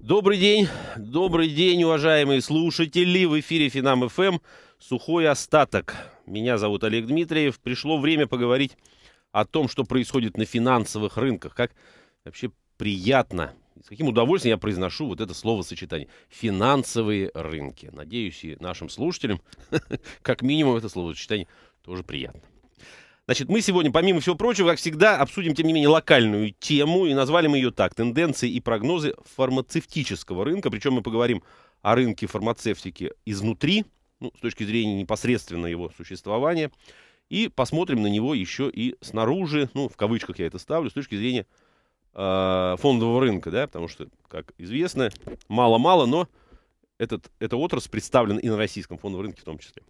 Добрый день, добрый день, уважаемые слушатели. В эфире Финам ФМ «Сухой остаток». Меня зовут Олег Дмитриев. Пришло время поговорить о том, что происходит на финансовых рынках. Как вообще приятно, с каким удовольствием я произношу вот это словосочетание. Финансовые рынки. Надеюсь, и нашим слушателям, как минимум, это словосочетание тоже приятно. Значит, мы сегодня, помимо всего прочего, как всегда, обсудим, тем не менее, локальную тему, и назвали мы ее так, тенденции и прогнозы фармацевтического рынка, причем мы поговорим о рынке фармацевтики изнутри, ну, с точки зрения непосредственно его существования, и посмотрим на него еще и снаружи, ну, в кавычках я это ставлю, с точки зрения э, фондового рынка, да, потому что, как известно, мало-мало, но этот, эта отрасль представлена и на российском фондовом рынке в том числе.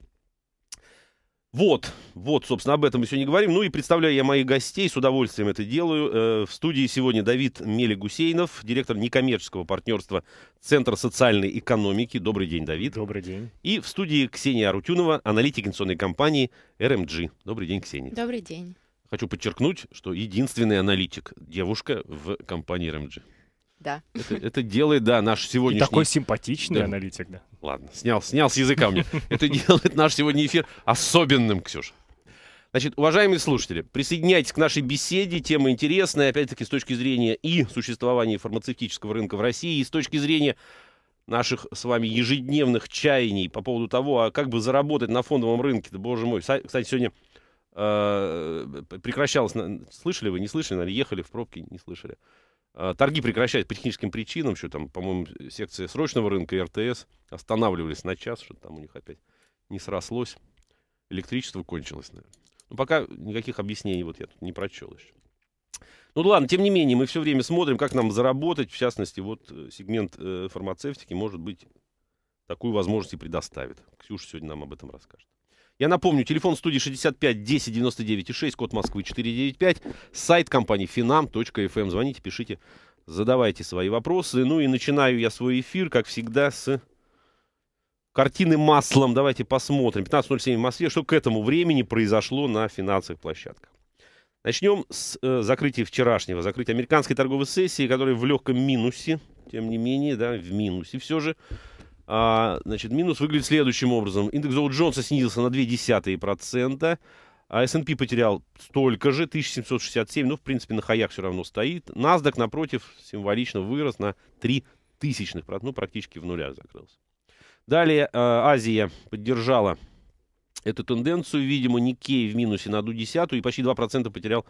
Вот, вот, собственно, об этом мы сегодня говорим. Ну и представляю я моих гостей, с удовольствием это делаю. Э, в студии сегодня Давид Мелегусейнов, директор некоммерческого партнерства Центра социальной экономики. Добрый день, Давид. Добрый день. И в студии Ксения Арутюнова, аналитик инвестиционной компании РМГ. Добрый день, Ксения. Добрый день. Хочу подчеркнуть, что единственный аналитик девушка в компании РМГ. Да. Это, это делает, да, наш сегодняшний... И такой симпатичный да. аналитик, да. Ладно, снял, снял с языка мне. Это делает наш сегодня эфир особенным, Ксюша. Значит, уважаемые слушатели, присоединяйтесь к нашей беседе. Тема интересная, опять-таки, с точки зрения и существования фармацевтического рынка в России, и с точки зрения наших с вами ежедневных чаяний по поводу того, а как бы заработать на фондовом рынке. Да, боже мой. Кстати, сегодня э, прекращалось... Слышали вы, не слышали? Наверное, ехали в пробке, не слышали. А, торги прекращались по техническим причинам, что там, по-моему, секция срочного рынка и РТС останавливались на час, что там у них опять не срослось. Электричество кончилось, наверное. Но ну, пока никаких объяснений вот я тут не прочел еще. Ну ладно, тем не менее, мы все время смотрим, как нам заработать. В частности, вот э, сегмент э, фармацевтики, может быть, такую возможность и предоставит. Ксюша сегодня нам об этом расскажет. Я напомню, телефон студии 65 10 99 6, код Москвы 495, сайт компании finam.fm. Эм. Звоните, пишите, задавайте свои вопросы. Ну и начинаю я свой эфир, как всегда, с картины маслом. Давайте посмотрим. 15.07 в Москве. Что к этому времени произошло на финансовых площадках? Начнем с э, закрытия вчерашнего, закрытия американской торговой сессии, которая в легком минусе, тем не менее, да, в минусе все же. А, значит, минус выглядит следующим образом. Индекс Доу Джонса снизился на 0,2%. А S&P потерял столько же, 1767, ну, в принципе, на хаях все равно стоит. NASDAQ, напротив, символично вырос на 3 тысячных, ну, практически в нуля закрылся. Далее а, Азия поддержала эту тенденцию. Видимо, Никей в минусе на одну десятую и почти 2% потерял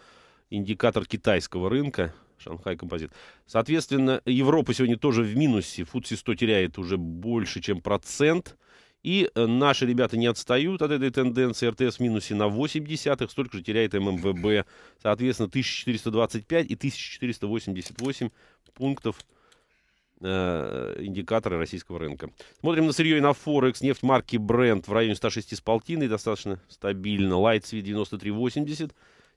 индикатор китайского рынка. Шанхай Композит. Соответственно, Европа сегодня тоже в минусе. Футси 100 теряет уже больше, чем процент. И э, наши ребята не отстают от этой тенденции. РТС в минусе на 8 десятых столько же теряет ММВБ. Соответственно, 1425 и 1488 пунктов э, индикаторы российского рынка. Смотрим на сырье и на Форекс. Нефть марки Brent в районе 106 с полтиной, достаточно стабильно. Lightsweet 93,80,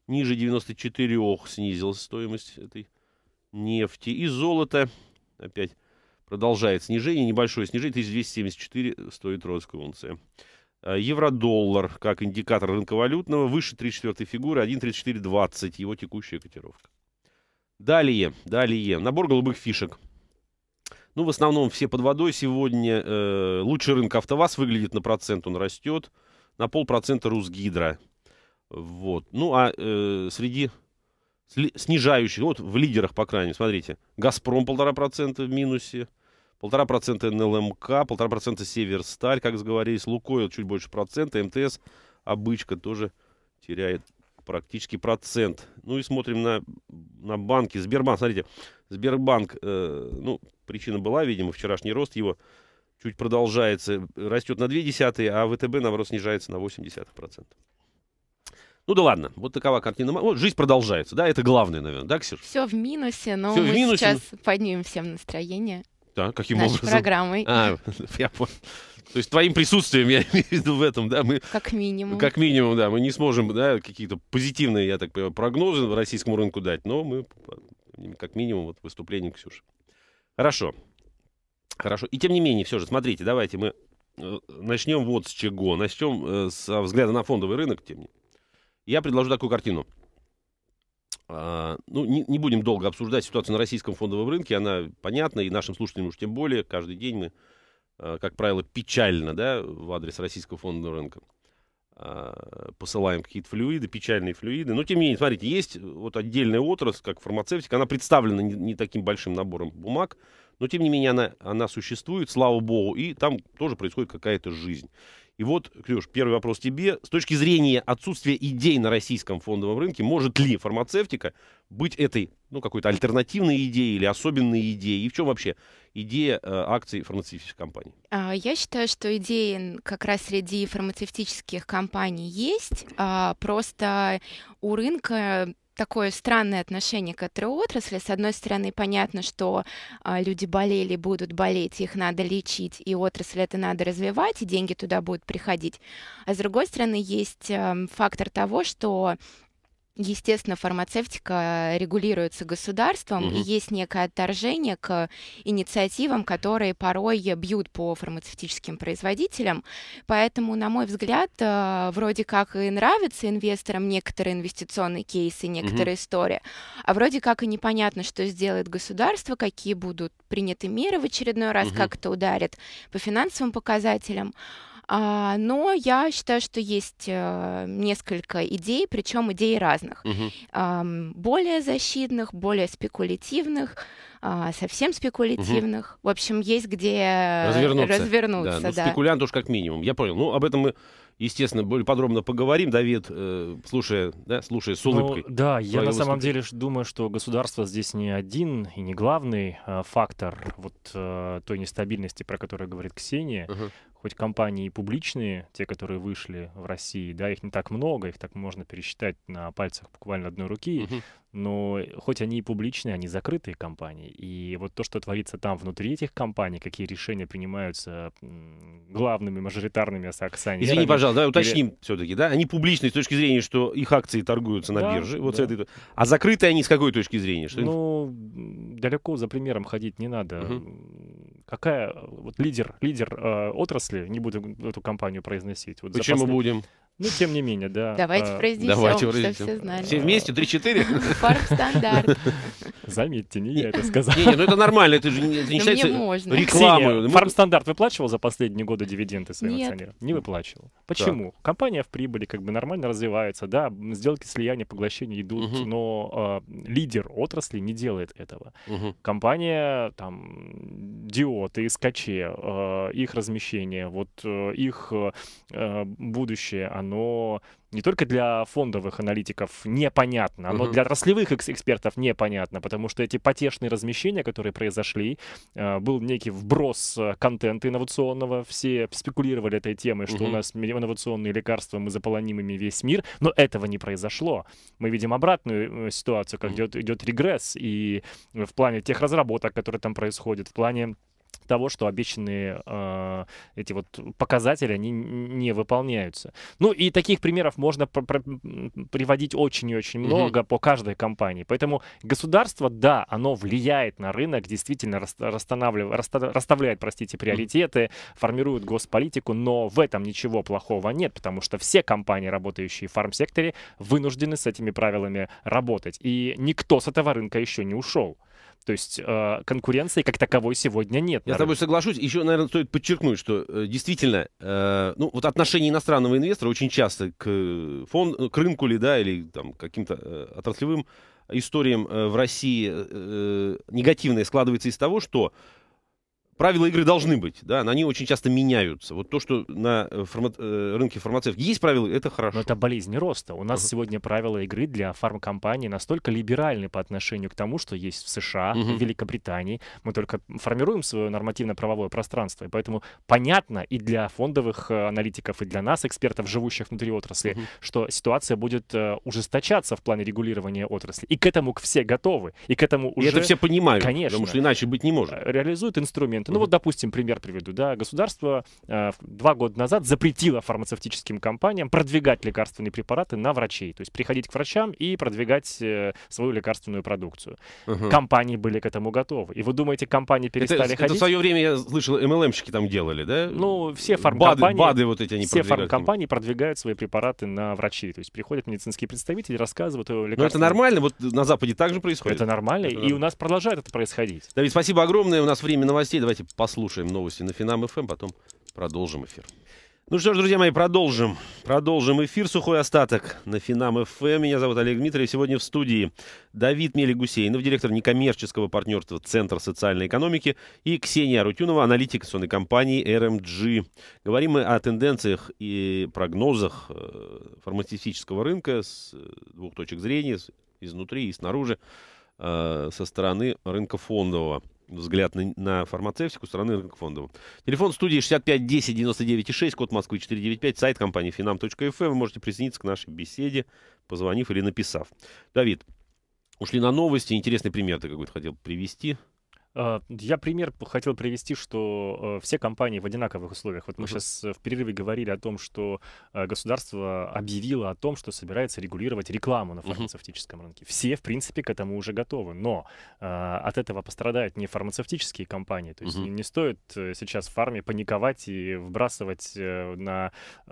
ниже 94 снизилась стоимость этой нефти и золота. Опять продолжает снижение, небольшое снижение, 1274 стоит Троицкая унция. А, евро-доллар, как индикатор рынка валютного выше 34 фигуры, 1.3420, его текущая котировка. Далее, далее, набор голубых фишек. Ну, в основном все под водой сегодня. Э, лучший рынок АвтоВАЗ выглядит на процент, он растет. На полпроцента Русгидро. Вот. Ну, а э, среди снижающих, вот в лидерах, по крайней мере, смотрите, «Газпром» 1,5% в минусе, 1,5% НЛМК, 1,5% «Северсталь», как сговорились, «Лукойл» чуть больше процента, МТС «Обычка» тоже теряет практически процент. Ну и смотрим на, на банки. Сбербанк, смотрите, Сбербанк, э, ну, причина была, видимо, вчерашний рост его чуть продолжается, растет на 0,2, а ВТБ, наоборот, снижается на 0,8%. Ну да ладно, вот такова картина. Вот, жизнь продолжается, да, это главное, наверное, да, Ксюша? Все в минусе, но Всё мы минусе, сейчас но... поднимем всем настроение. Да, каким Нашей образом? программой. А, я понял. То есть твоим присутствием, я имею в виду в этом, да, мы... Как минимум. Как минимум, да, мы не сможем, да, какие-то позитивные, я так понимаю, прогнозы российскому рынку дать, но мы, как минимум, вот выступление Ксюши. Хорошо. Хорошо. И тем не менее, все же, смотрите, давайте мы э, начнем вот с чего. Начнем э, со взгляда на фондовый рынок, тем не менее. Я предложу такую картину. А, ну, не, не будем долго обсуждать ситуацию на российском фондовом рынке, она понятна, и нашим слушателям уж тем более. Каждый день мы, а, как правило, печально да, в адрес российского фондового рынка а, посылаем какие-то флюиды, печальные флюиды. Но, тем не менее, смотрите, есть вот отдельная отрасль, как фармацевтика, она представлена не, не таким большим набором бумаг, но, тем не менее, она, она существует, слава богу, и там тоже происходит какая-то жизнь. И вот, Крюш, первый вопрос тебе. С точки зрения отсутствия идей на российском фондовом рынке, может ли фармацевтика быть этой, ну, какой-то альтернативной идеей или особенной идеей? И в чем вообще идея э, акций фармацевтических компаний? А, я считаю, что идеи как раз среди фармацевтических компаний есть. А, просто у рынка такое странное отношение к этой отрасли. С одной стороны, понятно, что э, люди болели, будут болеть, их надо лечить, и отрасль это надо развивать, и деньги туда будут приходить. А с другой стороны, есть э, фактор того, что естественно, фармацевтика регулируется государством, угу. и есть некое отторжение к инициативам, которые порой бьют по фармацевтическим производителям. Поэтому, на мой взгляд, э, вроде как и нравятся инвесторам некоторые инвестиционные кейсы, некоторые угу. истории, а вроде как и непонятно, что сделает государство, какие будут приняты меры в очередной раз, угу. как это ударит по финансовым показателям. А, но я считаю, что есть э, несколько идей, причем идей разных. Угу. Более защитных, более спекулятивных, а, совсем спекулятивных. Угу. В общем, есть где развернуться. развернуться да. Ну, да. Спекулянт уж как минимум, я понял. Ну, об этом мы естественно, более подробно поговорим. Давид, э, слушая, да, слушая с ну, улыбкой. Ну, да, я на самом деле думаю, что государство здесь не один и не главный э, фактор вот э, той нестабильности, про которую говорит Ксения. Uh -huh хоть компании публичные, те, которые вышли в России, да, их не так много, их так можно пересчитать на пальцах буквально одной руки, угу. но хоть они и публичные, они закрытые компании. И вот то, что творится там внутри этих компаний, какие решения принимаются главными мажоритарными акционерами. Извини, пожалуйста, давай уточним или... все-таки, да, они публичные с точки зрения, что их акции торгуются на да, бирже, вот да. с этой. А закрытые они с какой точки зрения? Что ну, далеко за примером ходить не надо. Угу какая э, вот лидер, лидер э, отрасли, не буду эту компанию произносить. Вот Почему запасные, будем? Ну, тем не менее, да. Давайте а, произнесем, давайте произнесем. чтобы все знали. Все вместе, 3-4? Фарм стандарт. Заметьте, не я это сказал. Не, ну это нормально, это же не считается рекламой. Ну, фарм стандарт выплачивал за последние годы дивиденды своим акционерам? Не выплачивал. Почему? Компания в прибыли как бы нормально развивается, да, сделки слияния, поглощения идут, но а, лидер отрасли не делает этого. Компания, там, диоты, искаче, а, их размещение, вот э, их э, будущее, оно не только для фондовых аналитиков непонятно, оно угу. для отраслевых экспертов непонятно, потому что эти потешные размещения, которые произошли, э, был некий вброс э, контента инновационного, все спекулировали этой темой, что угу. у нас инновационные лекарства, мы заполоним ими весь мир, но этого не произошло. Мы видим обратную э, ситуацию, как угу. идет, идет регресс, и в плане тех разработок, которые там происходят, в плане того, что обещанные э, эти вот показатели, они не выполняются. Ну и таких примеров можно приводить очень и очень много mm-hmm. по каждой компании. Поэтому государство, да, оно влияет на рынок, действительно расстанавливает, расставляет, простите, приоритеты, формирует госполитику, но в этом ничего плохого нет, потому что все компании, работающие в фармсекторе, вынуждены с этими правилами работать. И никто с этого рынка еще не ушел. То есть э, конкуренции как таковой сегодня нет. Я с тобой соглашусь. Еще, наверное, стоит подчеркнуть, что э, действительно, э, ну вот отношение иностранного инвестора очень часто к, фон, к рынку ли, да, или там каким-то э, отраслевым историям э, в России э, э негативное складывается из того, что правила игры должны быть, да, но они очень часто меняются. Вот то, что на э, фарма- э, рынке фармацевтики есть правила, это хорошо. Но это болезнь роста. У нас uh-huh. сегодня правила игры для фармкомпаний настолько либеральны по отношению к тому, что есть в США, uh-huh. в Великобритании. Мы только формируем свое нормативно-правовое пространство, и поэтому понятно и для фондовых э, аналитиков, и для нас, экспертов, живущих внутри отрасли, uh-huh. что ситуация будет ужесточаться в плане регулирования отрасли. И к этому все готовы, и к этому уже... И это все понимают, Конечно. потому что иначе быть не может. Реализуют инструмент моменты. Ну вот, допустим, пример приведу. Да, государство э, два года назад запретило фармацевтическим компаниям продвигать лекарственные препараты на врачей. То есть приходить к врачам и продвигать э, свою лекарственную продукцию. Угу. Компании были к этому готовы. И вы думаете, компании перестали это, ходить? Это в свое время, я слышал, МЛМщики там делали, да? Ну, все фармкомпании... БАДы, БАДы вот эти они Все фармкомпании продвигают свои препараты на врачей. То есть приходят медицинские представители, рассказывают о лекарствах. Ну, Но это нормально, вот на Западе также происходит. Это нормально, это и нормально. у нас продолжает это происходить. Давид, спасибо огромное, у нас время новостей, давайте давайте послушаем новости на Финам ФМ, потом продолжим эфир. Ну что ж, друзья мои, продолжим. Продолжим эфир «Сухой остаток» на Финам ФМ. Меня зовут Олег Дмитриев. Сегодня в студии Давид Мелигусейнов, директор некоммерческого партнерства Центра социальной экономики, и Ксения Арутюнова, аналитик сонной компании РМГ. Эм Говорим мы о тенденциях и прогнозах э, фармацевтического рынка с э, двух точек зрения, изнутри и снаружи, э, со стороны рынка фондового взгляд на, на фармацевтику со стороны рынка Телефон студии 65 10 99 6, код Москвы 495, сайт компании finam.fm. Эм. Вы можете присоединиться к нашей беседе, позвонив или написав. Давид, ушли на новости. Интересный пример ты какой-то хотел привести. А, я пример хотел привести, что э, все компании в одинаковых условиях. Вот мы uh-huh. сейчас э, в перерыве говорили о том, что э, государство объявило о том, что собирается регулировать рекламу на фармацевтическом uh-huh. рынке. Все, в принципе, к этому уже готовы. Но а, от этого пострадают не фармацевтические компании. То есть uh-huh. не стоит сейчас в фарме паниковать и вбрасывать на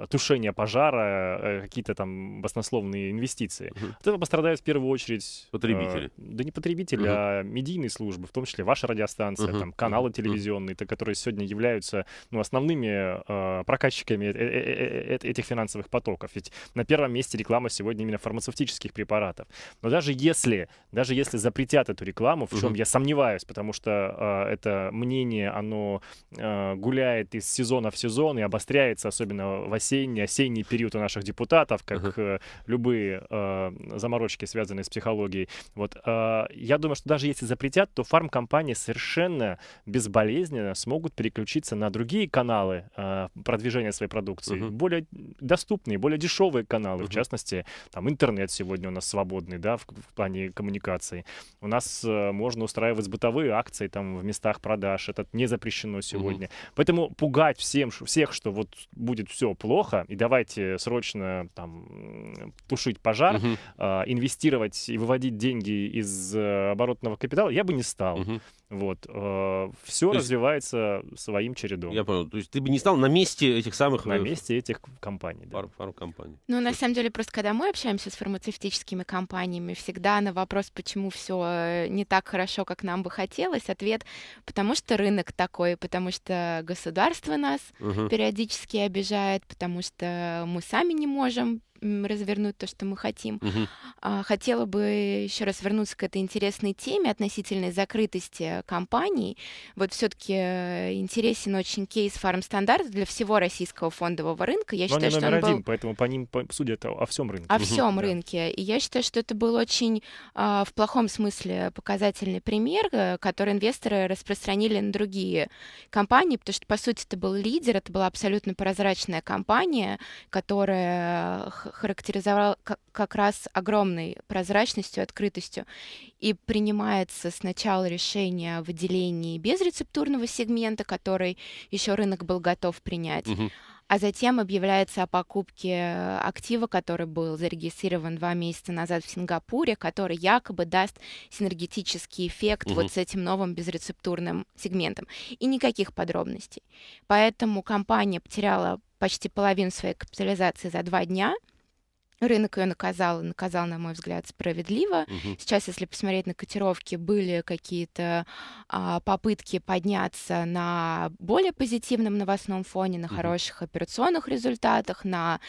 тушение пожара какие-то там баснословные инвестиции. От этого пострадают в первую очередь... Потребители. Да не потребители, а медийные службы, в том числе ваши радиостанция, uh-huh. там каналы телевизионные, uh-huh. которые сегодня являются ну, основными э, прокатчиками э э э, э, э этих финансовых потоков. Ведь на первом месте реклама сегодня именно фармацевтических препаратов. Но даже если, даже если запретят эту рекламу, в чем uh-huh. я сомневаюсь, потому что э, это мнение, оно э, гуляет из сезона в сезон и обостряется, особенно в осенний, осенний период у наших депутатов, как uh-huh. э, любые э, заморочки, связанные с психологией. Вот, э, я думаю, что даже если запретят, то фармкомпании совершенно безболезненно смогут переключиться на другие каналы э, продвижения своей продукции, uh-huh. более доступные, более дешевые каналы, uh-huh. в частности, там интернет сегодня у нас свободный, да, в, в плане коммуникации. У нас э, можно устраивать бытовые акции там в местах продаж, это не запрещено сегодня. Uh-huh. Поэтому пугать всем, всех, что вот будет все плохо, и давайте срочно там тушить пожар, uh-huh. э, инвестировать и выводить деньги из э, оборотного капитала, я бы не стал. Uh-huh. Вот. Э, все то развивается есть, своим чередом. Я понял. То есть ты бы не стал на месте этих самых... На месте этих компаний, да. Пару, пару компаний. Ну, на самом деле, просто когда мы общаемся с фармацевтическими компаниями, всегда на вопрос, почему все э, не так хорошо, как нам бы хотелось, ответ, потому что рынок такой, потому что государство нас угу. периодически обижает, потому что мы сами не можем развернуть то, что мы хотим. Угу. Хотела бы еще раз вернуться к этой интересной теме относительно закрытости компаний. Вот все-таки э, интересен очень кейс фармстандарт для всего российского фондового рынка. Я Но считаю, номер что он один, был... поэтому по ним по, судят о, всем рынке. О всем да. рынке. И я считаю, что это был очень а, в плохом смысле показательный пример, э, который инвесторы распространили на другие компании, потому что, по сути, это был лидер, это была абсолютно прозрачная компания, которая э, характеризовал как раз огромной прозрачностью, открытостью. И принимается сначала решение о выделении безрецептурного сегмента, который еще рынок был готов принять. Угу. А затем объявляется о покупке актива, который был зарегистрирован два месяца назад в Сингапуре, который якобы даст синергетический эффект угу. вот с этим новым безрецептурным сегментом. И никаких подробностей. Поэтому компания потеряла почти половину своей капитализации за два дня – Рынок ее наказал, наказал, на мой взгляд, справедливо. Угу. Сейчас, если посмотреть на котировки, были какие-то а, попытки подняться на более позитивном новостном фоне, на угу. хороших операционных результатах, на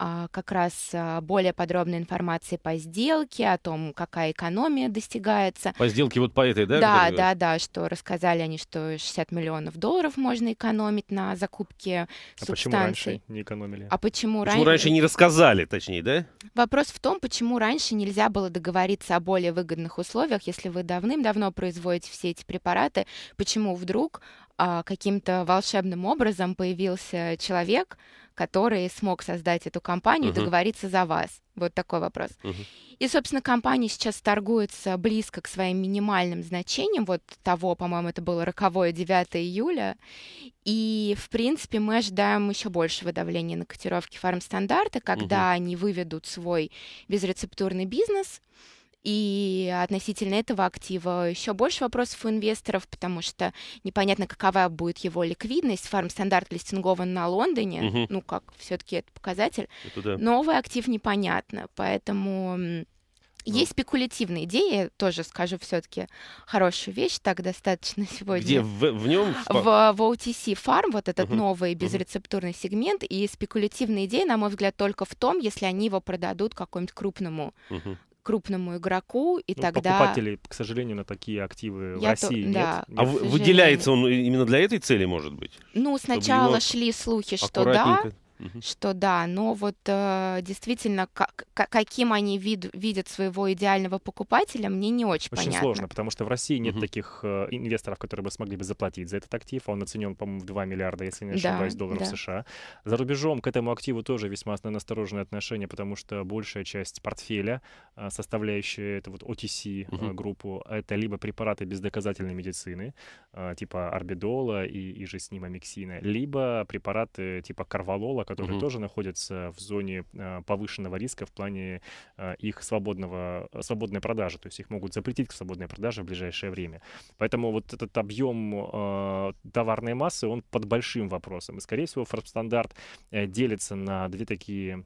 а, как раз а, более подробной информации по сделке, о том, какая экономия достигается. По сделке вот по этой, да? Да, да, да, что рассказали они, что 60 миллионов долларов можно экономить на закупке а субстанций. А почему раньше не экономили? А почему, почему ран... раньше не рассказали, точнее, да? Вопрос в том, почему раньше нельзя было договориться о более выгодных условиях, если вы давным-давно производите все эти препараты, почему вдруг а, каким-то волшебным образом появился человек, который смог создать эту компанию, uh-huh. договориться за вас. Вот такой вопрос. Uh-huh. И, собственно, компания сейчас торгуется близко к своим минимальным значениям. Вот того, по-моему, это было роковое 9 июля. И, в принципе, мы ожидаем еще большего давления на котировки фармстандарта, когда uh-huh. они выведут свой безрецептурный бизнес. Uh, и относительно этого актива еще больше вопросов у инвесторов, потому что непонятно, какова будет его ликвидность. Фармстандарт листингован на Лондоне, угу. ну как, все-таки это показатель. Это да. Новый актив непонятно, поэтому... Ну. Есть спекулятивные идеи, тоже скажу все-таки хорошую вещь, так достаточно сегодня. Где в, в нем? В, в OTC Farm, вот этот uh-huh. новый безрецептурный uh-huh. сегмент, и спекулятивные идеи, на мой взгляд, только в том, если они его продадут какому-нибудь крупному uh-huh крупному игроку, и ну, тогда... покупатели, к сожалению, на такие активы Я в России то... нет. Да, А нет. выделяется он именно для этой цели, может быть? Ну, сначала его... шли слухи, что да, что да, но вот э, действительно, как, каким они вид, видят своего идеального покупателя, мне не очень, очень понятно. Очень сложно, потому что в России нет угу. таких э, инвесторов, которые бы смогли бы заплатить за этот актив. А он оценен, по-моему, в 2 миллиарда, если не ошибаюсь, да, долларов да. США. За рубежом к этому активу тоже весьма настороженное отношение, потому что большая часть портфеля, э, составляющая это вот OTC угу. Э, группу, это либо препараты бездоказательной медицины, э, типа Арбидола и, и же с ним амиксина, либо препараты типа карвалола, которые угу. тоже находятся в зоне а, повышенного риска в плане а, их свободного, а, свободной продажи. То есть их могут запретить к свободной продаже в ближайшее время. Поэтому вот этот объем товарной массы, он под большим вопросом. И, скорее всего, Форбстандарт э, делится на две такие,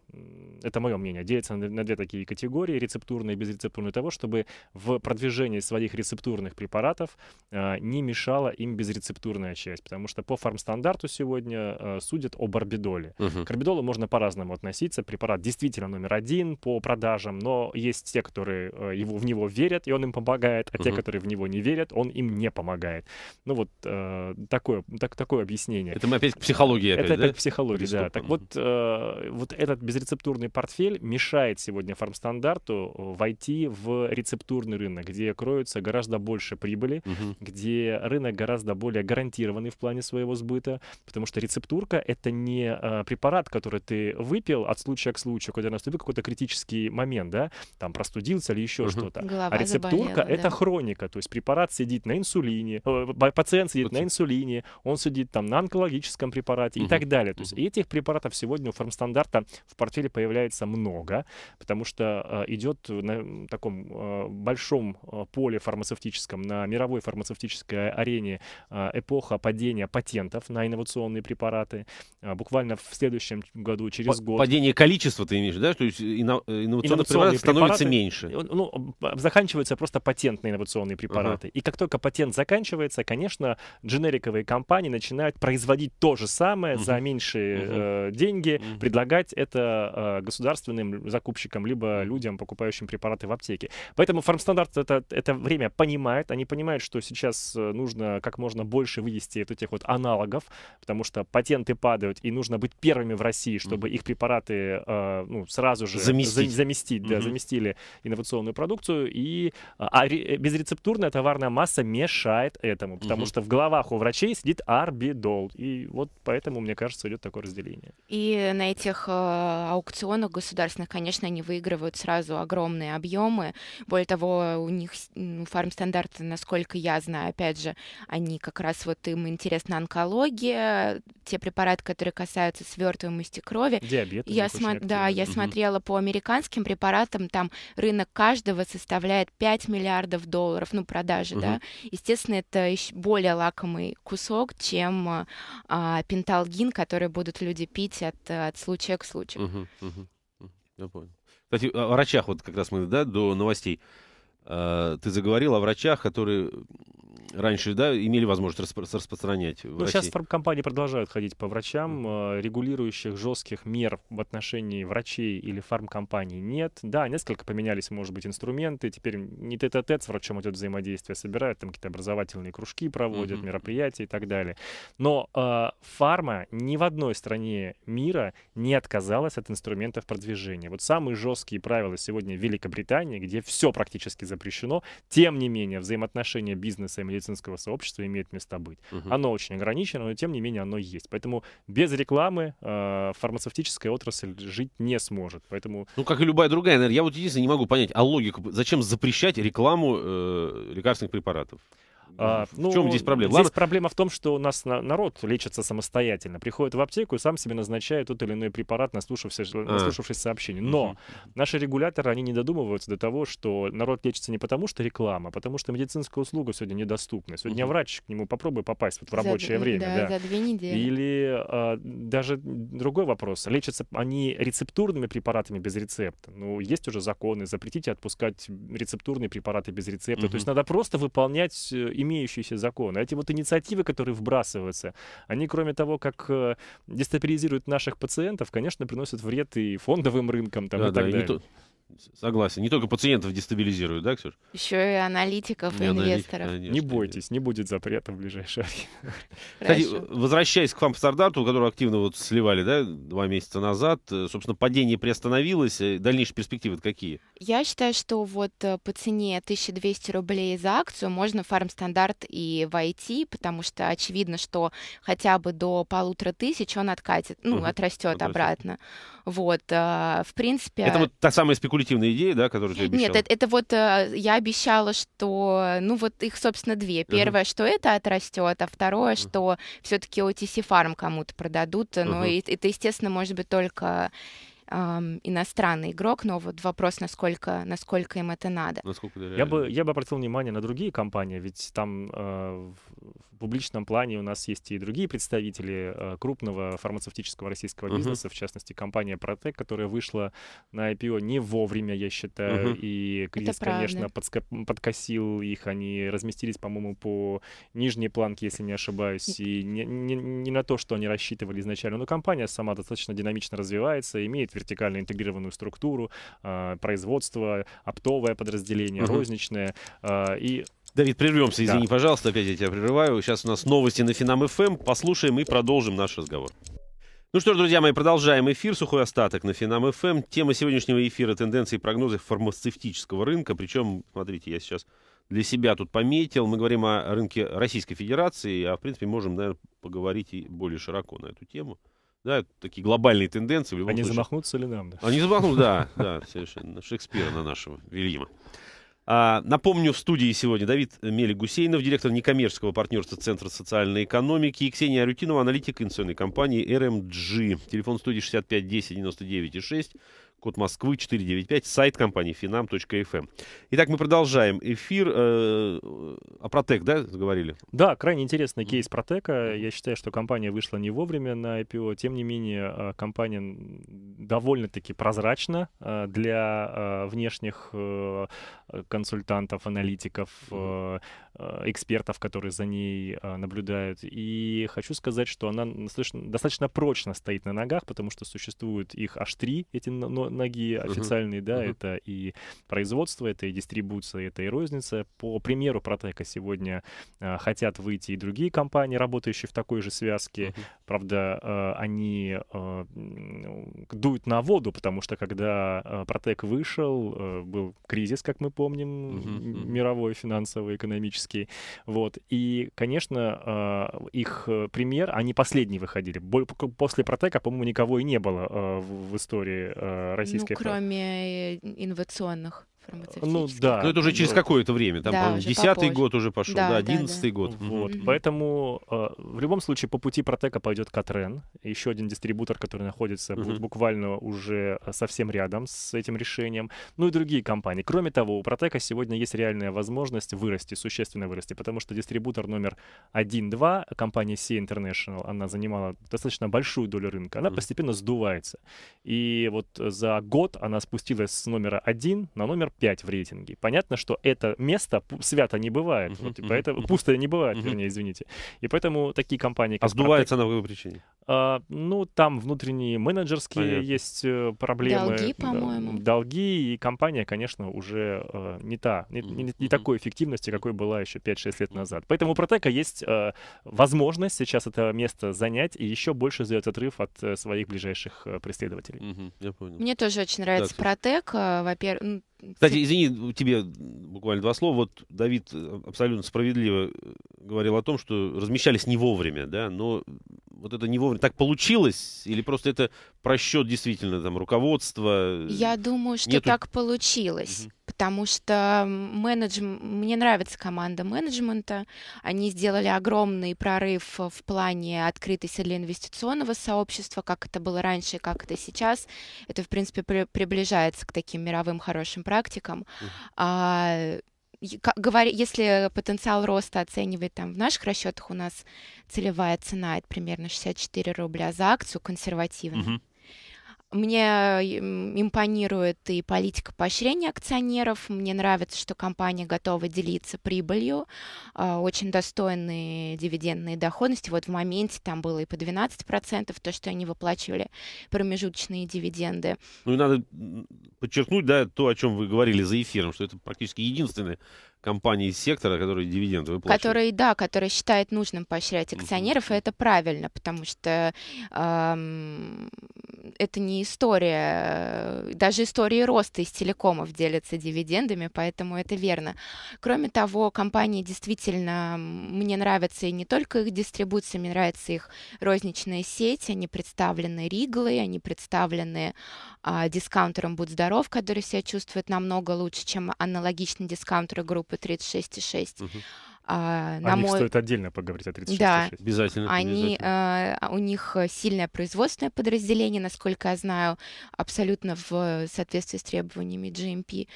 это мое мнение, делится на две такие категории, рецептурные и безрецептурные, того, чтобы в продвижении своих рецептурных препаратов не мешала им безрецептурная часть. Потому что по фармстандарту сегодня судят о барбидоле. Угу. Угу. К орбидолу можно по-разному относиться. Препарат действительно номер один по продажам, но есть те, которые э, его, в него верят, и он им помогает, а угу. те, которые в него не верят, он им не помогает. Ну вот э, такое, так, такое объяснение. Это мы опять к психологии. Опять, это да? опять к психологии, Приступом. да. Так вот, э, вот этот безрецептурный портфель мешает сегодня фармстандарту э, войти в рецептурный рынок, где кроются гораздо больше прибыли, угу. где рынок гораздо более гарантированный в плане своего сбыта, потому что рецептурка — это не э, препарат, препарат, который ты выпил от случая к случаю, когда наступил какой-то критический момент, да, там простудился или еще угу. что-то. А рецептурка — это да. хроника, то есть препарат сидит на инсулине, э, пациент сидит Паци... на инсулине, он сидит там на онкологическом препарате угу. и так далее. То есть угу. этих препаратов сегодня у фармстандарта в портфеле появляется много, потому что э, идет на таком э, большом поле фармацевтическом, на мировой фармацевтической арене эпоха падения патентов на инновационные препараты. Буквально в следующем следующем году, через П- год. Падение количества ты имеешь, да? То есть ино- э, инновационных препаратов становится меньше. Ну, заканчиваются просто патентные инновационные препараты. Ага. И как только патент заканчивается, конечно, дженериковые компании начинают производить то же самое угу. за меньшие угу. э, деньги, угу. предлагать это э, государственным закупщикам, либо людям, покупающим препараты в аптеке. Поэтому фармстандарт это, это время понимает. Они понимают, что сейчас э, нужно как можно больше вывести вот этих вот аналогов, потому что патенты падают, и нужно быть первым первыми в России, чтобы их препараты э, ну, сразу же заместить. За, заместить да, заместили инновационную продукцию. И, а, а э, безрецептурная товарная масса мешает этому, потому что в головах у врачей сидит арбидол. И вот поэтому, мне кажется, идет такое разделение. И на этих э, аукционах государственных, конечно, они выигрывают сразу огромные объемы. Более того, у них ну, фармстандарты, насколько я знаю, опять же, они как раз вот им интересна онкология, те препараты, которые касаются свертываемости крови. Диабет. Я смо... Да, я угу. смотрела по американским препаратам, там рынок каждого составляет 5 миллиардов долларов, ну, продажи, угу. да. Естественно, это еще более лакомый кусок, чем а, пенталгин, который будут люди пить от, от случая к случаю. Угу, угу. Я понял. Кстати, о врачах, вот как раз мы, да, до новостей Э, ты заговорил о врачах, которые раньше да, имели возможность распро распространять. ну, сейчас фармкомпании продолжают ходить по врачам. Э, регулирующих жестких мер в отношении врачей или фармкомпаний нет. Да, несколько поменялись, может быть, инструменты. Теперь не тет а -тет с врачом идет взаимодействие, собирают там какие-то образовательные кружки, проводят mm мероприятия и так далее. Но э, фарма ни в одной стране мира не отказалась от инструментов продвижения. Вот самые жесткие правила сегодня в Великобритании, где все практически запрещено. Тем не менее, взаимоотношения бизнеса и медицинского сообщества имеют место быть. Угу. Оно очень ограничено, но тем не менее оно есть. Поэтому без рекламы э, фармацевтическая отрасль жить не сможет. Поэтому... Ну, как и любая другая, наверное, я вот единственное не могу понять, а логику, зачем запрещать рекламу э, лекарственных препаратов? А, в чем ну, здесь проблема? Здесь Ладно... проблема в том, что у нас на, народ лечится самостоятельно, приходит в аптеку и сам себе назначает тот или иной препарат, наслушавшись, а. наслушавшись сообщений. Но наши регуляторы, они не додумываются до того, что народ лечится не потому, что реклама, а потому что медицинская услуга сегодня недоступна. Сегодня врач к нему попробуй попасть вот в рабочее за, время. Да, да. За две недели. Или а, даже другой вопрос. Лечатся они рецептурными препаратами без рецепта? Ну, есть уже законы, запретите отпускать рецептурные препараты без рецепта. Угу. То есть надо просто выполнять э, имеющиеся законы. Эти вот инициативы, которые вбрасываются, они, кроме того, как э, дестабилизируют наших пациентов, конечно, приносят вред и фондовым рынкам там, да, и так далее. И не, Согласен. Не только пациентов дестабилизируют, да, Ксюш? Еще и аналитиков, и инвесторов. конечно. Не бойтесь, не будет запрета в ближайшее время. Кстати, возвращаясь к вам стандарту, который активно вот сливали, да, два месяца назад, э, собственно, падение приостановилось. Э, дальнейшие перспективы какие? Я считаю, что вот э, по цене 1200 рублей за акцию можно фармстандарт и войти, потому что очевидно, что хотя бы до полутора тысяч он откатит, ну, угу. отрастет, отрастет обратно. Вот, э, в принципе... Это вот та самая спекулятивная идея, да, которую ты обещала? Нет, это, это вот э, я обещала, что, ну вот их, собственно, две. Первое, uh-huh. что это отрастет, а второе, uh-huh. что все-таки OTC фарм кому-то продадут. Uh-huh. Ну, и, это, естественно, может быть только иностранный игрок, но вот вопрос, насколько, насколько им это надо. Насколько я, бы, я бы обратил внимание на другие компании, ведь там э, публичном плане у нас есть и другие представители э, крупного фармацевтического российского бизнеса, uh-huh. в частности, компания Протек, которая вышла на IPO не вовремя, я считаю, uh-huh. и кризис, Это конечно, подско- подкосил их, они разместились, по-моему, по нижней планке, если не ошибаюсь, и не, не, не на то, что они рассчитывали изначально, но компания сама достаточно динамично развивается, имеет вертикально интегрированную структуру, э, производство, оптовое подразделение, uh-huh. розничное, э, и Давид, прервемся, извини, да. пожалуйста, опять я тебя прерываю. Сейчас у нас новости на Финам ФМ. Эм. Послушаем и продолжим наш разговор. Ну что ж, друзья мои, продолжаем эфир. Сухой остаток на Финам ФМ. Эм. Тема сегодняшнего эфира – тенденции и прогнозы фармацевтического рынка. Причем, смотрите, я сейчас для себя тут пометил. Мы говорим о рынке Российской Федерации, а, в принципе, можем, наверное, поговорить и более широко на эту тему. Да, такие глобальные тенденции. Они а случае. замахнутся ли нам? Да? Они а замахнутся, да, да, совершенно. Шекспира на нашего, Вильяма. А, напомню, в студии сегодня Давид Мелик-Гусейнов, директор некоммерческого партнерства Центра социальной экономики, и Ксения Арютинова, аналитик инвестиционной компании RMG. Телефон студии 65 10 99 6, код Москвы 495, сайт компании finam.fm. Эм. Итак, мы продолжаем эфир. Э, э о Протек, да, говорили? Да, крайне интересный кейс Протека. Я считаю, что компания вышла не вовремя на IPO. Тем не менее, э, компания довольно-таки прозрачна э, для внешних консультантов, аналитиков. Mm-hmm. Э, экспертов, которые за ней э, наблюдают. И хочу сказать, что она достаточно прочно стоит на ногах, потому что существуют их аж три, эти ноги официальные, uh-huh. да, uh-huh. это и производство, это и дистрибуция, это и розница. По примеру Протека сегодня э, хотят выйти и другие компании, работающие в такой же связке. Uh-huh. Правда, они дуют на воду, потому что когда Протек вышел, был кризис, как мы помним, uh-huh. мировой, финансовый, экономический, исторический. Вот. И, конечно, а, их э, пример, они последние выходили. После протека, по-моему, никого и не было а, в истории а, ну, российской... Ну, кроме э, инновационных. Ну да. Но это уже через какое-то время, там, да, десятый год уже пошел, да, одиннадцатый да, да. год. Вот, поэтому э, в любом случае по пути протека пойдет Катрен, еще один дистрибутор, который находится mm буквально уже э, совсем рядом с этим решением, ну и другие компании. Кроме того, у протека сегодня есть реальная возможность вырасти, существенно вырасти, потому что дистрибутор номер 1-2, компания C International, она занимала достаточно большую долю рынка, она постепенно сдувается. И вот за год она спустилась с номера 1 на номер 5 в рейтинге. Понятно, что это место свято не бывает. Вот, и типа, поэтому пусто не бывает, вернее, извините. И поэтому такие компании... Как а сдувается она по какой причине? А, ну, там внутренние менеджерские Понятно. есть э, проблемы. Долги, по-моему. Долги, и компания, конечно, уже э, не та, не, не, не такой эффективности, какой была еще 5-6 лет назад. Поэтому у Протека есть э, возможность сейчас это место занять и еще больше сделать отрыв от э, своих ближайших э, преследователей. Угу, я понял. Мне тоже очень нравится да, Протек. Э, Во-первых, кстати, извини, тебе буквально два слова. Вот Давид абсолютно справедливо э, говорил о том, что размещались не вовремя, да, но вот это не вовремя так получилось, или просто это просчет действительно там руководства? Я думаю, что нету... так получилось. Угу. Потому что менедж... мне нравится команда менеджмента. Они сделали огромный прорыв в плане открытости для инвестиционного сообщества, как это было раньше, как это сейчас. Это, в принципе, при... приближается к таким мировым хорошим практикам. Угу. А если потенциал роста оценивает там в наших расчетах, у нас целевая цена это примерно 64 рубля за акцию консервативно. Угу. Мне э, импонирует и политика поощрения акционеров. Мне нравится, что компания готова делиться прибылью. А, очень достойные дивидендные доходности. Вот в моменте там было и по 12%, то, что они выплачивали промежуточные дивиденды. Ну и надо подчеркнуть, да, то, о чем вы говорили за эфиром, что это практически единственная компании из сектора, которые дивиденды выплачивают. Которые, да, которые считают нужным поощрять акционеров, mm-hmm. и это правильно, потому что эм, это не история, э, даже истории роста из телекомов делятся дивидендами, поэтому это верно. Кроме того, компании действительно, мне нравятся и не только их дистрибуция, мне нравится их розничная сеть, они представлены Риглой, они представлены э, дискаунтером «Будь здоров», который себя чувствует намного лучше, чем аналогичный дискаунтер группы по 36,6. Угу. А, а на них мой... стоит отдельно поговорить о 36,6. Да, обязательно. Они, обязательно. Э, у них сильное производственное подразделение, насколько я знаю, абсолютно в соответствии с требованиями GMP.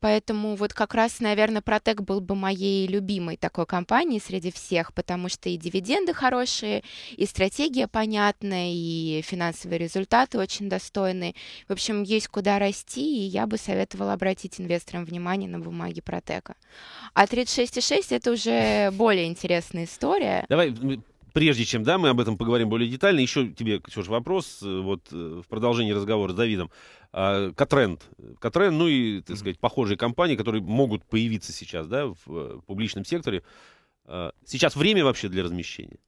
Поэтому вот как раз, наверное, Протек был бы моей любимой такой компанией среди всех, потому что и дивиденды хорошие, и стратегия понятная, и финансовые результаты очень достойные. В общем, есть куда расти, и я бы советовала обратить инвесторам внимание на бумаги Протека. А 36,6 это уже уже более интересная история. Давай прежде чем, да, мы об этом поговорим более детально, еще тебе, Ксюша, вопрос, э, вот э, в продолжении разговора с Давидом. А, Катренд. Катренд, ну и, так сказать, похожие компании, которые могут появиться сейчас, да, в э, публичном секторе. А, сейчас время вообще для размещения?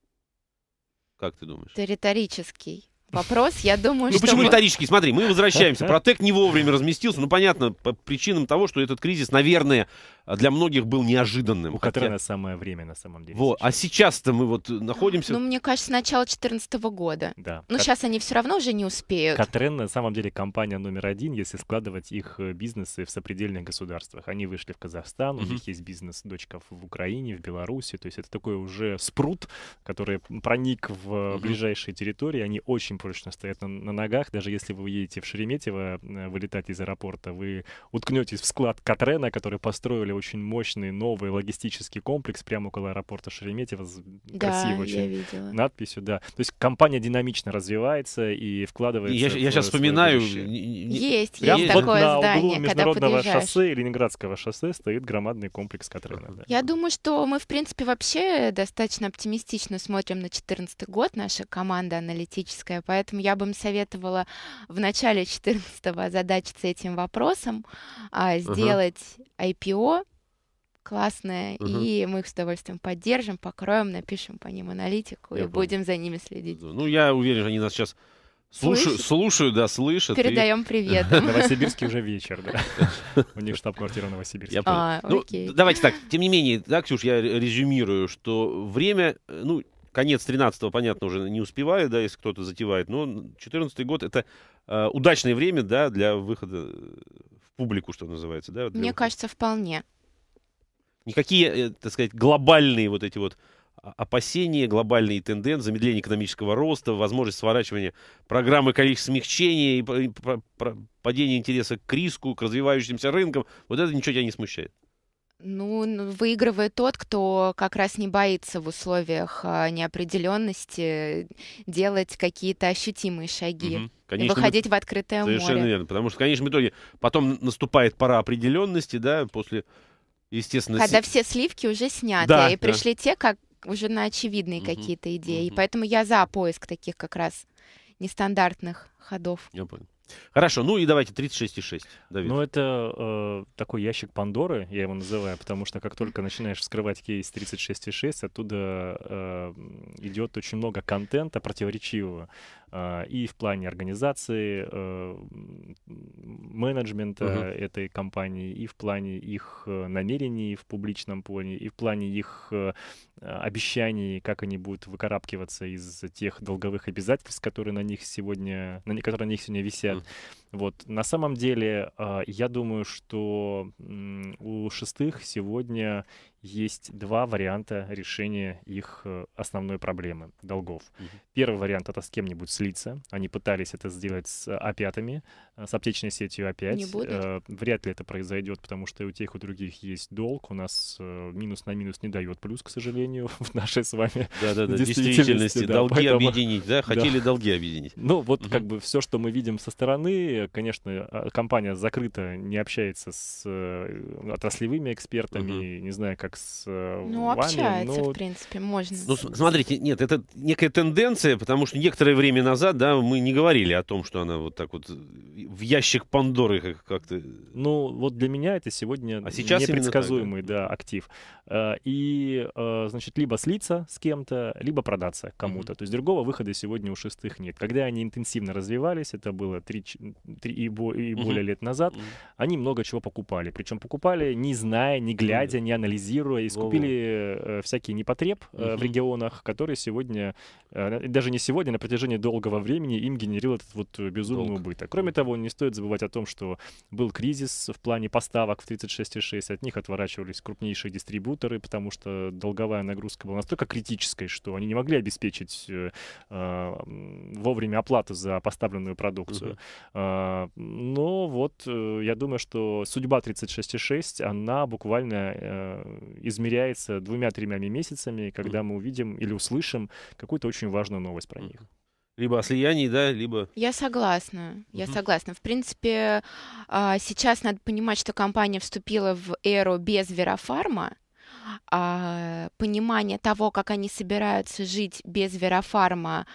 Как ты думаешь? Это риторический вопрос, я думаю, ну, что... почему мы... риторический? Смотри, мы возвращаемся. Протек не вовремя разместился. Ну понятно, по причинам того, что этот кризис, наверное, а для многих был неожиданным. У хотя... Катрена самое время на самом деле. Вот. А сейчас. А сейчас-то мы вот находимся... Ну, мне кажется, начало 2014 года. Да. Ну, Кат... сейчас они все равно уже не успеют. Катрен на самом деле компания номер один, если складывать их э, бизнесы в сопредельных государствах. Они вышли в Казахстан, mm-hmm. у них есть бизнес-дочка в Украине, в Беларуси. То есть это такой уже спрут, который проник в mm-hmm. ближайшие территории. Они очень прочно стоят на, на ногах. Даже если вы едете в Шереметьево э, вылетать из аэропорта, вы уткнетесь в склад Катрена, который построили построили очень мощный новый логистический комплекс прямо около аэропорта Шереметьево. Да, красиво очень. Я видела. Надписью, да. То есть компания динамично развивается и вкладывается. Я, в, я сейчас вспоминаю. Есть, Прям есть вот такое на здание, углу международного шоссе и Ленинградского шоссе стоит громадный комплекс Катрина. Да. Я думаю, что мы, в принципе, вообще достаточно оптимистично смотрим на 2014 год, наша команда аналитическая, поэтому я бы им советовала в начале 2014 задачиться этим вопросом, а, сделать uh-huh. IPO, классные, угу. и мы их с удовольствием поддержим, покроем, напишем по ним аналитику я и понял. будем за ними следить. Ну, я уверен, они нас сейчас слушают, слушают да, слышат. Передаем и... привет. Новосибирский уже вечер, да. У них штаб-квартира в Новосибирске. А, ну, давайте так, тем не менее, да, Ксюш, я резюмирую, что время, э, ну, конец 13-го, понятно, уже не успеваю, да, если кто-то затевает, но 14 год — это э, удачное время, да, для выхода э, в публику, что называется, да? Мне кажется, вполне. Никакие, э, так сказать, глобальные вот эти вот опасения, глобальные тенденции, замедление экономического роста, возможность сворачивания программы количества смягчения и падение интереса к риску, к развивающимся рынкам, вот это ничего тебя не смущает? Ну, выигрывает тот, кто как раз не боится в условиях а, неопределенности делать какие-то ощутимые шаги. Угу. Конечно, и выходить в открытое Совершенно море. Совершенно верно. Потому что, конечно, в итоге потом наступает пора определенности, да, после естественно... Когда с... все сливки уже сняты, да, и да. пришли те, как уже на очевидные угу, какие-то идеи. Угу. Поэтому я за поиск таких как раз нестандартных ходов. Я понял. Хорошо, ну и давайте 36,6. Давид. Ну это э, такой ящик Пандоры, я его называю, потому что как только начинаешь вскрывать кейс 36,6, оттуда э, идет очень много контента противоречивого. А, и в плане организации э, менеджмента угу. этой компании, и в плане их э, намерений в публичном плане, и в плане их э, обещаний, как они будут выкарабкиваться из тех долговых обязательств, которые на них сегодня, на, которые на них сегодня висят. Угу. Вот, на самом деле, а, я думаю, что у шестых сегодня есть два варианта решения их э, основной проблемы — долгов. Угу. Первый вариант — это с кем-нибудь слиться. Они пытались это сделать с э, опятами, э, с аптечной сетью опять. Не будут. Вряд ли это произойдет, потому что у тех, у других есть долг. У нас минус на минус не дает плюс, к сожалению, в нашей с вами Да-да-да, действительности. действительности. Да, долги поэтому... объединить, да? Хотели да. долги объединить. Ну, вот угу. как бы все, что мы видим со стороны, конечно, а, компания закрыта, не общается с отраслевыми экспертами, угу. не знаю, как как с э, Ну, вами, общается, но... в принципе, можно. Ну, смотрите, нет, это некая тенденция, потому что некоторое время назад, да, мы не говорили о том, что она вот так вот э, в ящик Пандоры как-то... Ну, вот для меня это сегодня а сейчас непредсказуемый, так, да? да, актив. Э, и, значит, либо слиться с кем-то, либо продаться кому-то. Mm-hmm. То есть другого выхода сегодня у шестых нет. Когда они интенсивно развивались, это было 3, 3 и, более mm-hmm. лет назад, mm-hmm. они много чего покупали. Причем покупали не зная, не глядя, не анализируя, героя, искупили Во-во. Э, всякие непотреб угу. в регионах, которые сегодня, э, даже не сегодня, на протяжении долгого времени им генерил этот вот безумный Долг. убыток. Кроме того, не стоит забывать о том, что был кризис в плане поставок в 36,6, от них отворачивались крупнейшие дистрибьюторы, потому что долговая нагрузка была настолько критической, что они не могли обеспечить вовремя оплату за поставленную продукцию. Uh-huh. Но вот я думаю, что судьба 36.6, она буквально измеряется двумя-тремя месяцами, когда мы увидим или услышим какую-то очень важную новость про них. Либо о слиянии, да, либо... Я согласна, я согласна. В принципе, а, сейчас надо понимать, что компания вступила в эру без Верофарма, а, понимание того, как они собираются жить без Верофарма,